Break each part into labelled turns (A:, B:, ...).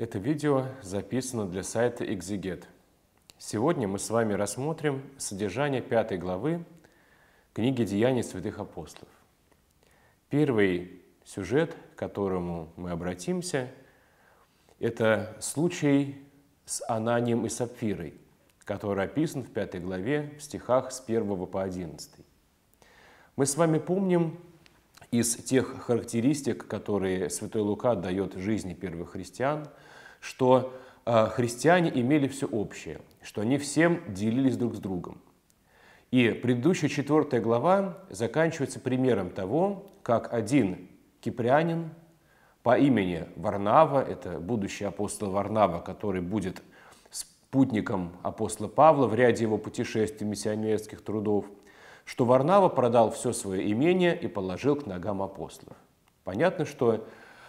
A: Это видео записано для сайта Exeget. Сегодня мы с вами рассмотрим содержание пятой главы книги «Деяний святых апостолов». Первый сюжет, к которому мы обратимся, это случай с Ананием и Сапфирой, который описан в пятой главе в стихах с 1 по 11. Мы с вами помним, из тех характеристик, которые святой Лука дает жизни первых христиан, что э, христиане имели все общее, что они всем делились друг с другом. И предыдущая четвертая глава заканчивается примером того, как один киприанин по имени Варнава, это будущий апостол Варнава, который будет спутником апостола Павла в ряде его путешествий миссионерских трудов – что Варнава продал все свое имение и положил к ногам апостолов. Понятно, что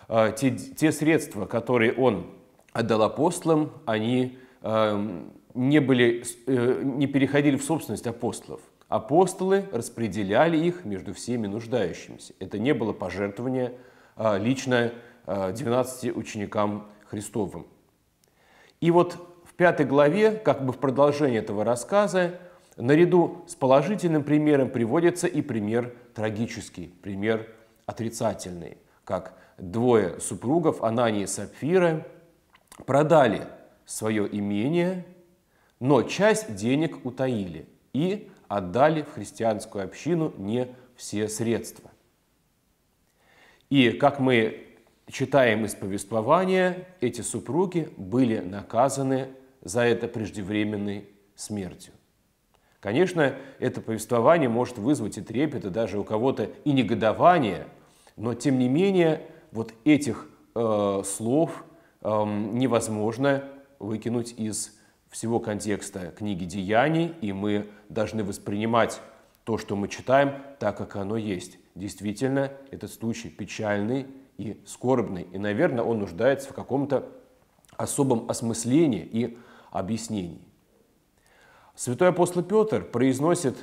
A: э, те, те средства, которые он отдал апостолам, они э, не, были, э, не переходили в собственность апостолов. Апостолы распределяли их между всеми нуждающимися. Это не было пожертвование э, лично э, 12 ученикам Христовым. И вот в пятой главе, как бы в продолжении этого рассказа, Наряду с положительным примером приводится и пример трагический, пример отрицательный, как двое супругов Анании и Сапфира продали свое имение, но часть денег утаили и отдали в христианскую общину не все средства. И, как мы читаем из повествования, эти супруги были наказаны за это преждевременной смертью. Конечно, это повествование может вызвать и трепет, и даже у кого-то и негодование, но тем не менее вот этих э, слов э, невозможно выкинуть из всего контекста книги «Деяний», и мы должны воспринимать то, что мы читаем, так, как оно есть. Действительно, этот случай печальный и скорбный, и, наверное, он нуждается в каком-то особом осмыслении и объяснении. Святой апостол Петр произносит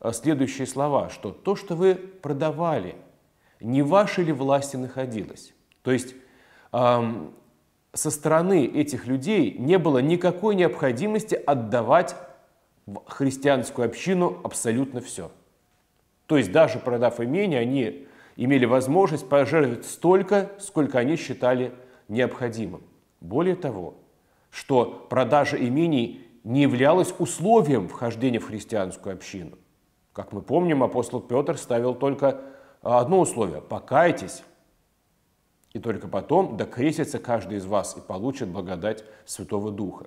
A: э, следующие слова, что то, что вы продавали, не в вашей ли власти находилось? То есть эм, со стороны этих людей не было никакой необходимости отдавать в христианскую общину абсолютно все. То есть даже продав имение, они имели возможность пожертвовать столько, сколько они считали необходимым. Более того, что продажа имений не являлось условием вхождения в христианскую общину. Как мы помним, апостол Петр ставил только а, одно условие – покайтесь, и только потом докрестится каждый из вас и получит благодать Святого Духа.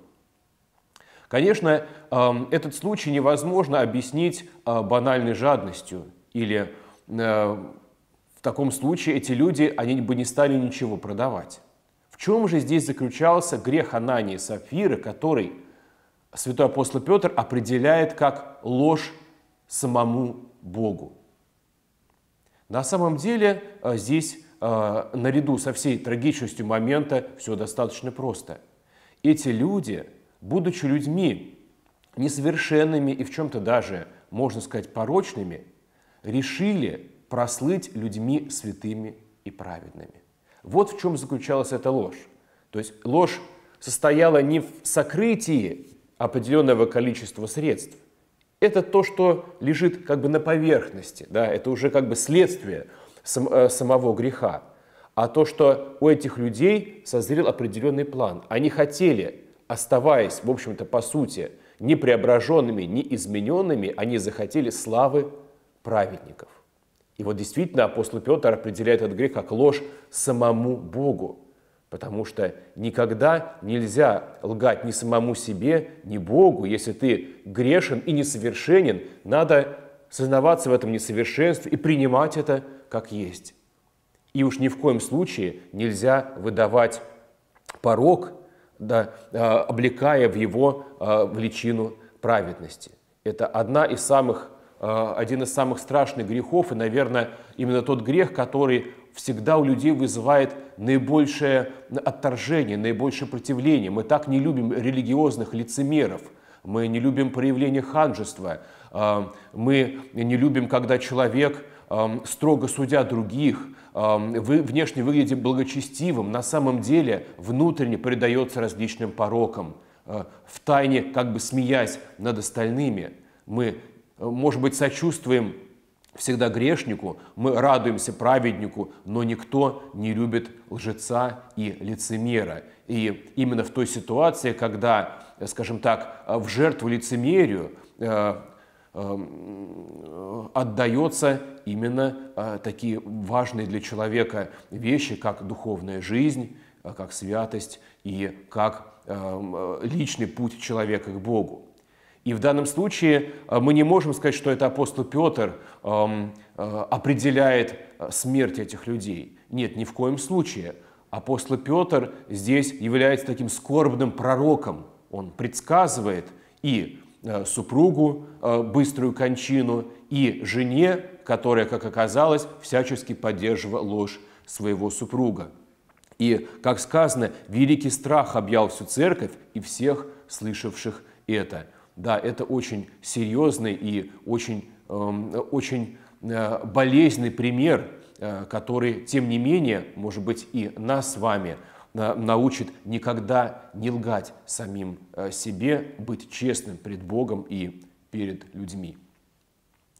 A: Конечно, эм, этот случай невозможно объяснить а, банальной жадностью или э, в таком случае эти люди, они бы не стали ничего продавать. В чем же здесь заключался грех Анании и Сапфиры, который – святой апостол Петр определяет как ложь самому Богу. На самом деле э, здесь э, наряду со всей трагичностью момента все достаточно просто. Эти люди, будучи людьми несовершенными и в чем-то даже, можно сказать, порочными, решили прослыть людьми святыми и праведными. Вот в чем заключалась эта ложь. То есть ложь состояла не в сокрытии определенного количества средств. Это то, что лежит как бы на поверхности, да, это уже как бы следствие сам, э, самого греха. А то, что у этих людей созрел определенный план. Они хотели, оставаясь, в общем-то, по сути, не преображенными, не измененными, они захотели славы праведников. И вот действительно апостол Петр определяет этот грех как ложь самому Богу. Потому что никогда нельзя лгать ни самому себе, ни Богу. Если ты грешен и несовершенен, надо сознаваться в этом несовершенстве и принимать это как есть. И уж ни в коем случае нельзя выдавать порог, да, а, облекая в его а, в личину праведности. Это одна из самых Э, один из самых страшных грехов, и, наверное, именно тот грех, который всегда у людей вызывает наибольшее отторжение, наибольшее противление. Мы так не любим религиозных лицемеров, мы не любим проявление ханжества, э, мы не любим, когда человек э, строго судя других, вы внешне выглядит благочестивым, на самом деле внутренне предается различным порокам, в тайне как бы смеясь над остальными. Мы может быть, сочувствуем всегда грешнику, мы радуемся праведнику, но никто не любит лжеца и лицемера. И именно в той ситуации, когда, скажем так, в жертву лицемерию э, э, отдается именно э, такие важные для человека вещи, как духовная жизнь, как святость и как личный путь человека к Богу. И в данном случае э, мы не можем сказать, что это апостол Петр эм, э, определяет э, смерть этих людей. Нет, ни в коем случае. Апостол Петр здесь является таким скорбным пророком. Он предсказывает и супругу быструю кончину, и жене, которая, как оказалось, всячески поддерживала ложь своего супруга. И, как сказано, великий страх объял всю церковь и всех слышавших это – да, это очень серьезный и очень, эм, очень э, болезненный пример, э, который, тем не менее, может быть, и нас с вами э, научит никогда не лгать самим себе, быть честным пред Богом и перед людьми.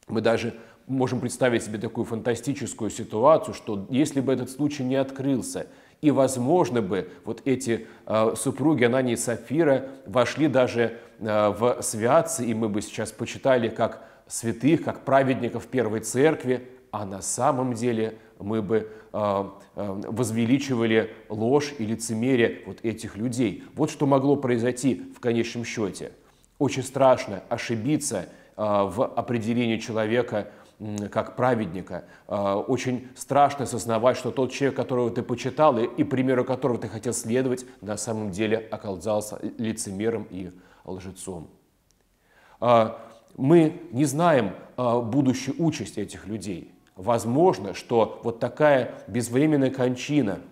A: Мы даже можем представить себе такую фантастическую ситуацию, что если бы этот случай не открылся, и, возможно бы, вот эти э, супруги Анании и Сафира вошли даже э, в святцы, и мы бы сейчас почитали как святых, как праведников Первой Церкви, а на самом деле мы бы э, э, возвеличивали ложь и лицемерие вот этих людей. Вот что могло произойти в конечном счете. Очень страшно ошибиться э, в определении человека – как праведника. А, очень страшно осознавать, что тот человек, которого ты почитал и, и примеру которого ты хотел следовать, на самом деле оказался лицемером и лжецом. А, мы не знаем а, будущей участи этих людей. Возможно, что вот такая безвременная кончина –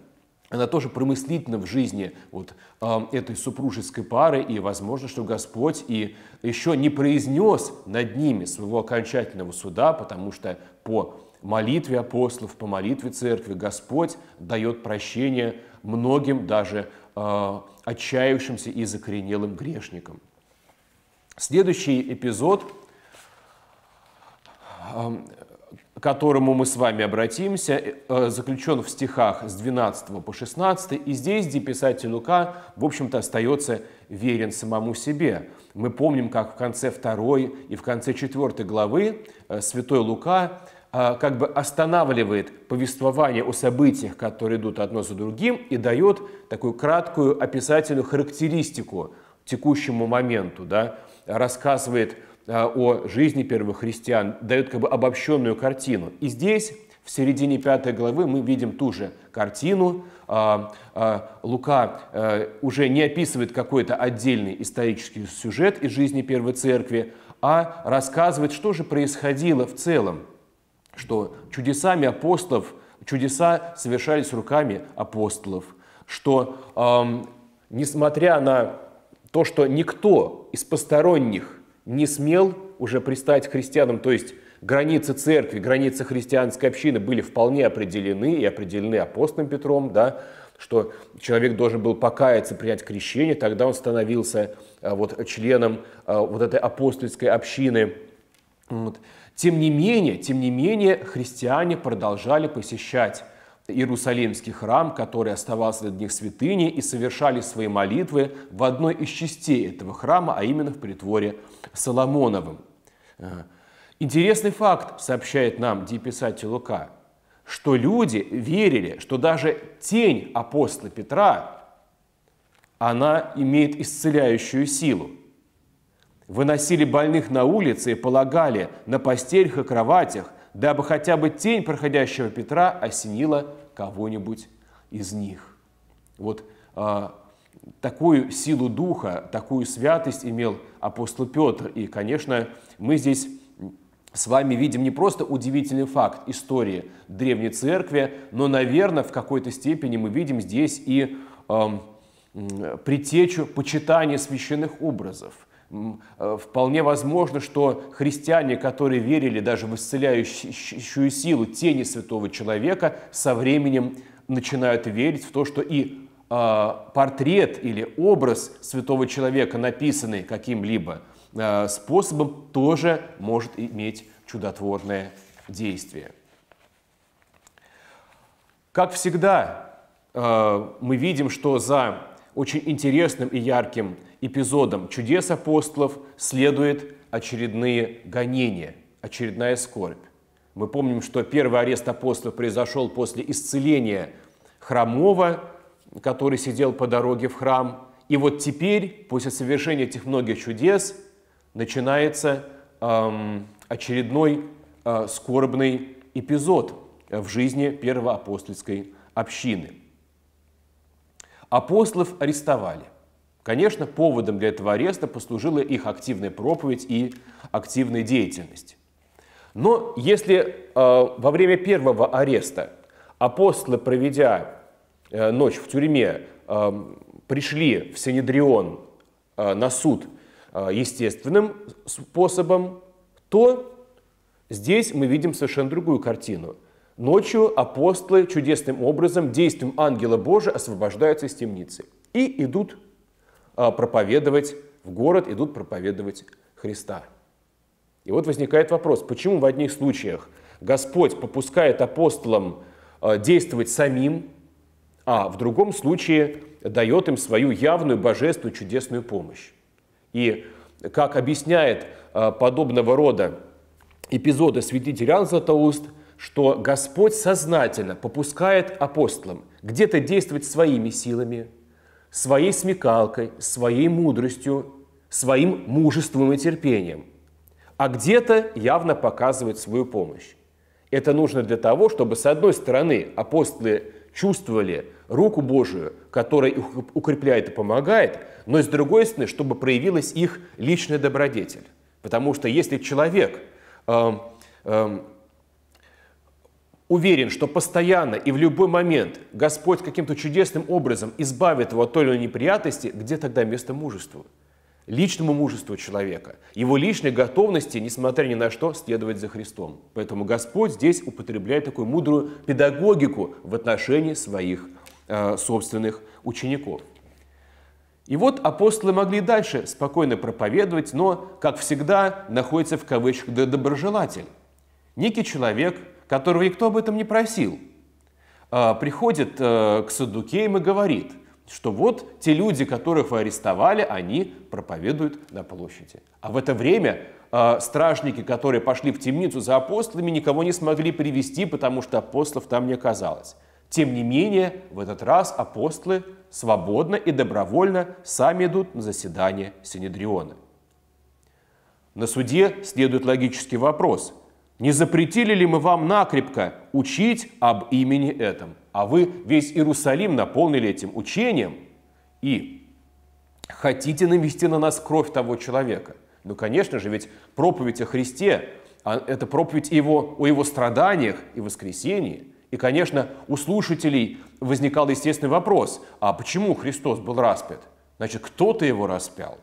A: она тоже промыслительна в жизни вот э, этой супружеской пары, и возможно, что Господь и еще не произнес над ними своего окончательного суда, потому что по молитве апостолов, по молитве церкви Господь дает прощение многим даже э, отчаявшимся и закоренелым грешникам. Следующий эпизод э, к которому мы с вами обратимся, э, заключен в стихах с 12 по 16, и здесь, где писатель Лука, в общем-то, остается верен самому себе. Мы помним, как в конце второй и в конце четвертой главы э, святой Лука э, как бы останавливает повествование о событиях, которые идут одно за другим, и дает такую краткую описательную характеристику текущему моменту, да, рассказывает Э, о жизни первых христиан, дает как бы обобщенную картину. И здесь в середине пятой главы мы видим ту же картину. Э, э, Лука уже не описывает какой-то отдельный исторический сюжет из жизни Первой Церкви, а рассказывает, что же происходило в целом, что чудесами апостолов, чудеса совершались руками апостолов, что, эм, несмотря на то, что никто из посторонних не смел уже пристать к христианам, то есть границы церкви, границы христианской общины были вполне определены и определены апостолом Петром, да, что человек должен был покаяться, принять крещение, тогда он становился э, вот, членом э, вот этой апостольской общины. Вот. Тем не менее, тем не менее, христиане продолжали посещать Иерусалимский храм, который оставался для них святыней, и совершали свои молитвы в одной из частей этого храма, а именно в притворе Соломоновым. Э, интересный факт сообщает нам деписатель Лука, что люди верили, что даже тень апостола Петра, она имеет исцеляющую силу. Выносили больных на улице и полагали на постельх и кроватях, дабы хотя бы тень проходящего Петра осенила кого-нибудь из них. Вот э, такую силу духа, такую святость имел апостол Петр. И, конечно, мы здесь с вами видим не просто удивительный факт истории древней церкви, но, наверное, в какой-то степени мы видим здесь и э, притечу почитания священных образов. Э, вполне возможно, что христиане, которые верили даже в исцеляющую силу тени святого человека, со временем начинают верить в то, что и э, портрет или образ святого человека, написанный каким-либо э, способом, тоже может иметь чудотворное действие. Как всегда, э, мы видим, что за очень интересным и ярким эпизодом чудес апостолов следует очередные гонения, очередная скорбь. Мы помним, что первый арест апостолов произошел после исцеления хромого, который сидел по дороге в храм. И вот теперь, после совершения этих многих чудес, начинается эм, очередной э, скорбный эпизод в жизни первоапостольской общины. Апостолов арестовали. Конечно, поводом для этого ареста послужила их активная проповедь и активная деятельность. Но если э, во время первого ареста апостолы, проведя э, ночь в тюрьме, э, пришли в Синедрион э, на суд э, естественным способом, то здесь мы видим совершенно другую картину – Ночью апостолы чудесным образом, действием ангела Божия, освобождаются из темницы и идут а, проповедовать в город, идут проповедовать Христа. И вот возникает вопрос, почему в одних случаях Господь попускает апостолам а, действовать самим, а в другом случае дает им свою явную божественную чудесную помощь. И как объясняет а, подобного рода эпизоды святитель Иоанн Златоуст – что Господь сознательно попускает апостолам где-то действовать своими силами, своей смекалкой, своей мудростью, своим мужеством и терпением, а где-то явно показывает свою помощь. Это нужно для того, чтобы, с одной стороны, апостолы чувствовали руку Божию, которая их укрепляет и помогает, но, с другой стороны, чтобы проявилась их личная добродетель. Потому что если человек э, э, Уверен, что постоянно и в любой момент Господь каким-то чудесным образом избавит его от той или иной неприятности, где тогда место мужеству? Личному мужеству человека, его личной готовности, несмотря ни на что, следовать за Христом. Поэтому Господь здесь употребляет такую мудрую педагогику в отношении своих э, собственных учеников. И вот апостолы могли дальше спокойно проповедовать, но, как всегда, находится в кавычках доброжелатель. Некий человек – которого никто об этом не просил, а, приходит э, к Саддукеям и говорит, что вот те люди, которых вы арестовали, они проповедуют на площади. А в это время а, стражники, которые пошли в темницу за апостолами, никого не смогли привести, потому что апостолов там не оказалось. Тем не менее, в этот раз апостолы свободно и добровольно сами идут на заседание Синедриона. На суде следует логический вопрос – не запретили ли мы вам накрепко учить об имени этом? А вы весь Иерусалим наполнили этим учением и хотите навести на нас кровь того человека. Ну, конечно же, ведь проповедь о Христе а – это проповедь его, о его страданиях и воскресении. И, конечно, у слушателей возникал естественный вопрос, а почему Христос был распят? Значит, кто-то его распял.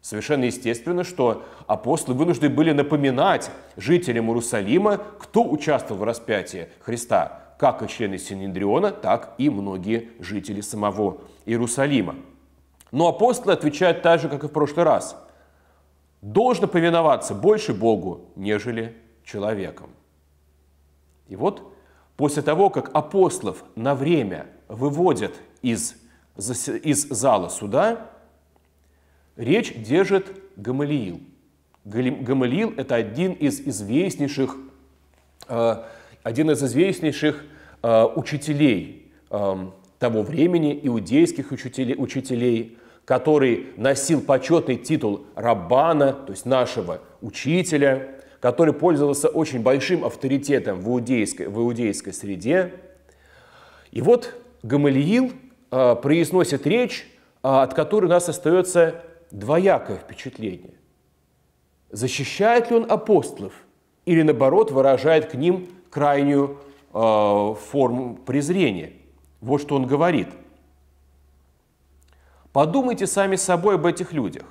A: Совершенно естественно, что апостолы вынуждены были напоминать жителям Иерусалима, кто участвовал в распятии Христа, как и члены Синедриона, так и многие жители самого Иерусалима. Но апостолы отвечают так же, как и в прошлый раз. Должно повиноваться больше Богу, нежели человеком. И вот после того, как апостолов на время выводят из, из зала суда, речь держит Гамалиил. Гамалиил – это один из известнейших, э, один из известнейших э, учителей э, того времени, иудейских учителей, учителей, который носил почетный титул Раббана, то есть нашего учителя, который пользовался очень большим авторитетом в иудейской, в иудейской среде. И вот Гамалиил произносит речь, от которой у нас остается двоякое впечатление. Защищает ли он апостолов или, наоборот, выражает к ним крайнюю э, форму презрения? Вот что он говорит. Подумайте сами собой об этих людях.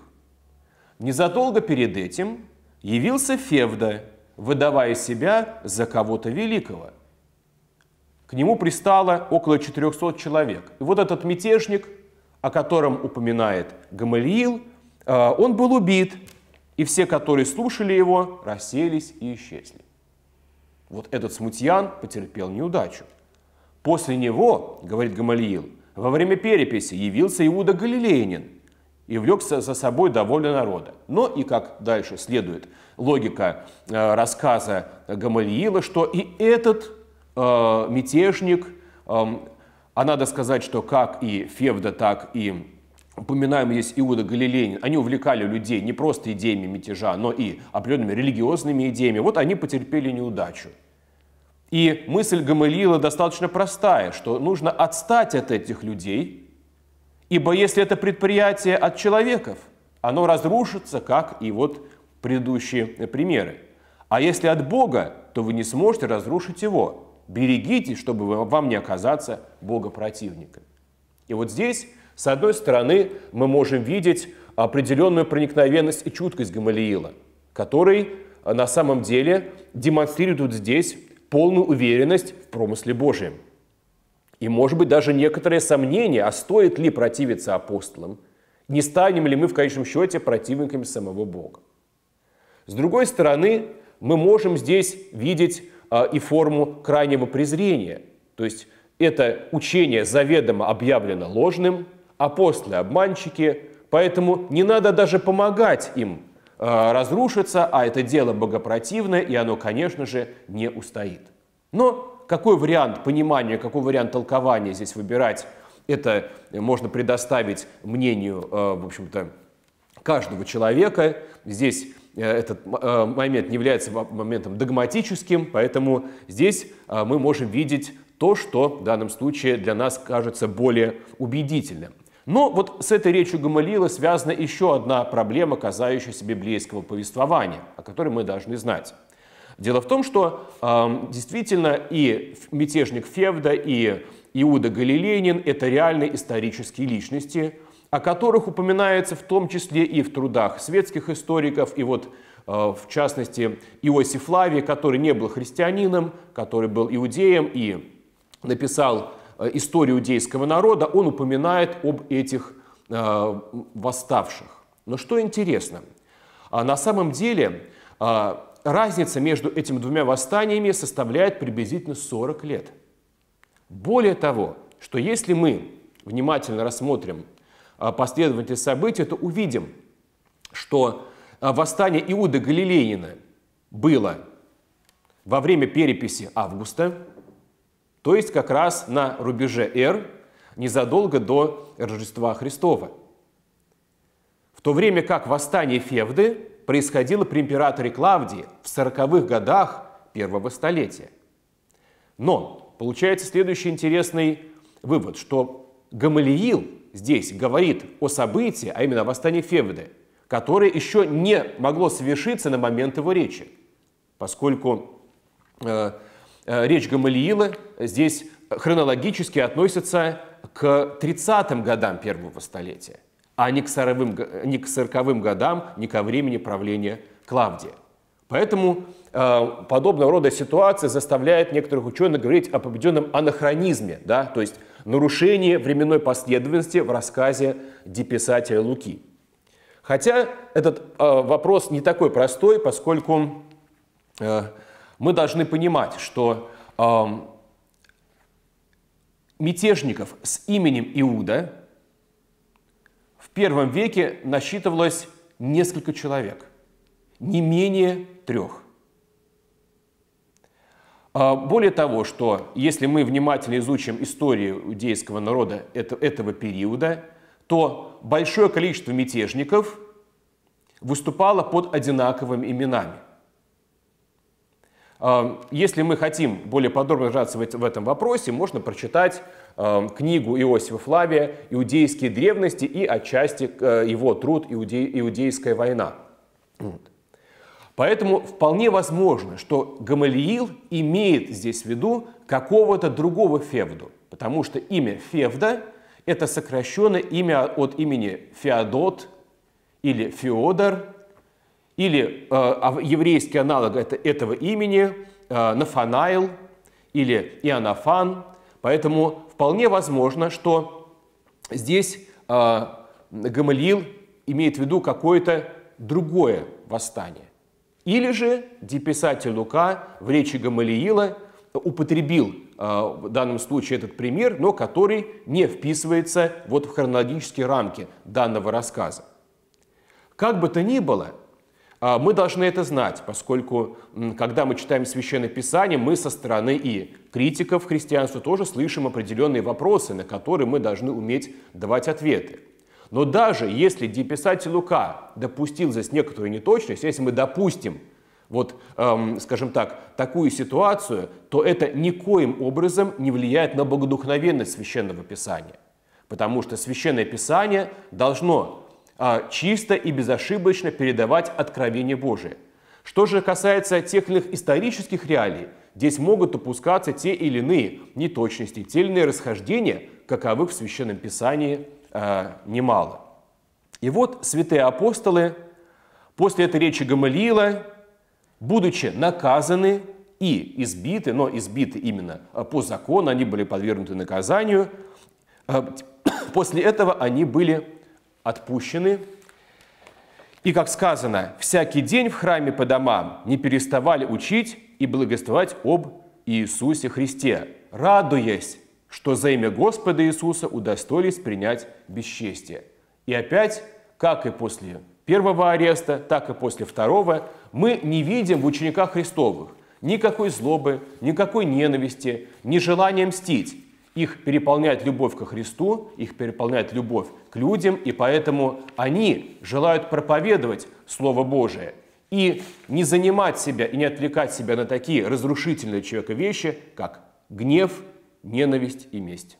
A: Незадолго перед этим явился Февда, выдавая себя за кого-то великого. К нему пристало около 400 человек. И вот этот мятежник – о котором упоминает Гамалиил, э, он был убит, и все, которые слушали его, расселись и исчезли. Вот этот смутьян потерпел неудачу. После него, говорит Гамалиил, во время переписи явился Иуда Галилеянин и влек за собой довольно народа. Но и как дальше следует логика э, рассказа Гамалиила, что и этот э, мятежник эм, а надо сказать, что как и Февда, так и Упоминаем здесь Иуда Галилейн. Они увлекали людей не просто идеями мятежа, но и определенными религиозными идеями. Вот они потерпели неудачу. И мысль Гамалиила достаточно простая, что нужно отстать от этих людей, ибо если это предприятие от человеков, оно разрушится, как и вот предыдущие примеры. А если от Бога, то вы не сможете разрушить его берегитесь, чтобы вам не оказаться богопротивниками. И вот здесь, с одной стороны, мы можем видеть определенную проникновенность и чуткость Гамалиила, который э, на самом деле демонстрирует вот здесь полную уверенность в промысле Божьем. И, может быть, даже некоторое сомнение, а стоит ли противиться апостолам, не станем ли мы в конечном счете противниками самого Бога. С другой стороны, мы можем здесь видеть а, и форму крайнего презрения. То есть это учение заведомо объявлено ложным, апостолы – обманщики, поэтому не надо даже помогать им а, разрушиться, а это дело богопротивное, и оно, конечно же, не устоит. Но какой вариант понимания, какой вариант толкования здесь выбирать, это можно предоставить мнению, а, в общем-то, каждого человека. Здесь Э, этот э, момент не является моментом догматическим, поэтому здесь э, мы можем видеть то, что в данном случае для нас кажется более убедительным. Но вот с этой речью Гамалила связана еще одна проблема, касающаяся библейского повествования, о которой мы должны знать. Дело в том, что э, действительно и мятежник Февда, и Иуда Галилейнин – это реальные исторические личности – о которых упоминается в том числе и в трудах светских историков, и вот э, в частности Иосиф Лави, который не был христианином, который был иудеем и написал э, историю иудейского народа, он упоминает об этих э, восставших. Но что интересно, а на самом деле разница между этими двумя восстаниями составляет приблизительно 40 лет. Более того, что если мы внимательно рассмотрим а, последовательность событий, то увидим, что а, восстание Иуда Галилеина было во время переписи августа, то есть как раз на рубеже Р, незадолго до Рождества Христова. В то время как восстание Февды происходило при императоре Клавдии в 40-х годах первого столетия. Но получается следующий интересный вывод, что Гамалиил – здесь говорит о событии, а именно о восстании Февды, которое еще не могло совершиться на момент его речи, поскольку э, э, речь Гамалиила здесь хронологически относится к 30-м годам первого столетия, а не к 40-м, не к 40 годам, не ко времени правления Клавдия. Поэтому э, подобного рода ситуация заставляет некоторых ученых говорить о победенном анахронизме, да, то есть нарушении временной последовательности в рассказе деписателя Луки. Хотя этот э, вопрос не такой простой, поскольку э, мы должны понимать, что эм, мятежников с именем Иуда в первом веке насчитывалось несколько человек, не менее трех. А, более того, что если мы внимательно изучим историю иудейского народа этого периода, то большое количество мятежников выступало под одинаковыми именами. А, если мы хотим более подробно разобраться в этом вопросе, можно прочитать а, книгу Иосифа Флавия «Иудейские древности» и отчасти э, его труд «Иудейская война». Поэтому вполне возможно, что Гамалиил имеет здесь в виду какого-то другого Февду, потому что имя Февда – это сокращенное имя от имени Феодот или Феодор, или э, а еврейский аналог этого имени э, Нафанаил или Иоаннафан. Поэтому вполне возможно, что здесь э, Гамалиил имеет в виду какое-то другое восстание. Или же деписатель Лука в речи Гамалиила употребил а, в данном случае этот пример, но который не вписывается вот в хронологические рамки данного рассказа. Как бы то ни было, а, мы должны это знать, поскольку, когда мы читаем Священное Писание, мы со стороны и критиков христианства тоже слышим определенные вопросы, на которые мы должны уметь давать ответы. Но даже если деписатель Лука допустил здесь некоторую неточность, если мы допустим, вот, эм, скажем так, такую ситуацию, то это никоим образом не влияет на богодухновенность Священного Писания. Потому что Священное Писание должно э, чисто и безошибочно передавать откровение Божие. Что же касается тех или иных исторических реалий, здесь могут допускаться те или иные неточности, те или иные расхождения, каковых в Священном Писании – э, немало. И вот святые апостолы после этой речи Гамалиила, будучи наказаны и избиты, но избиты именно э, по закону, они были подвергнуты наказанию, э, после этого они были отпущены. И, как сказано, всякий день в храме по домам не переставали учить и благословать об Иисусе Христе, радуясь что за имя Господа Иисуса удостоились принять бесчестие. И опять, как и после первого ареста, так и после второго, мы не видим в учениках Христовых никакой злобы, никакой ненависти, ни желания мстить. Их переполняет любовь ко Христу, их переполняет любовь к людям, и поэтому они желают проповедовать Слово Божие и не занимать себя и не отвлекать себя на такие разрушительные человека вещи, как гнев, ненависть и месть.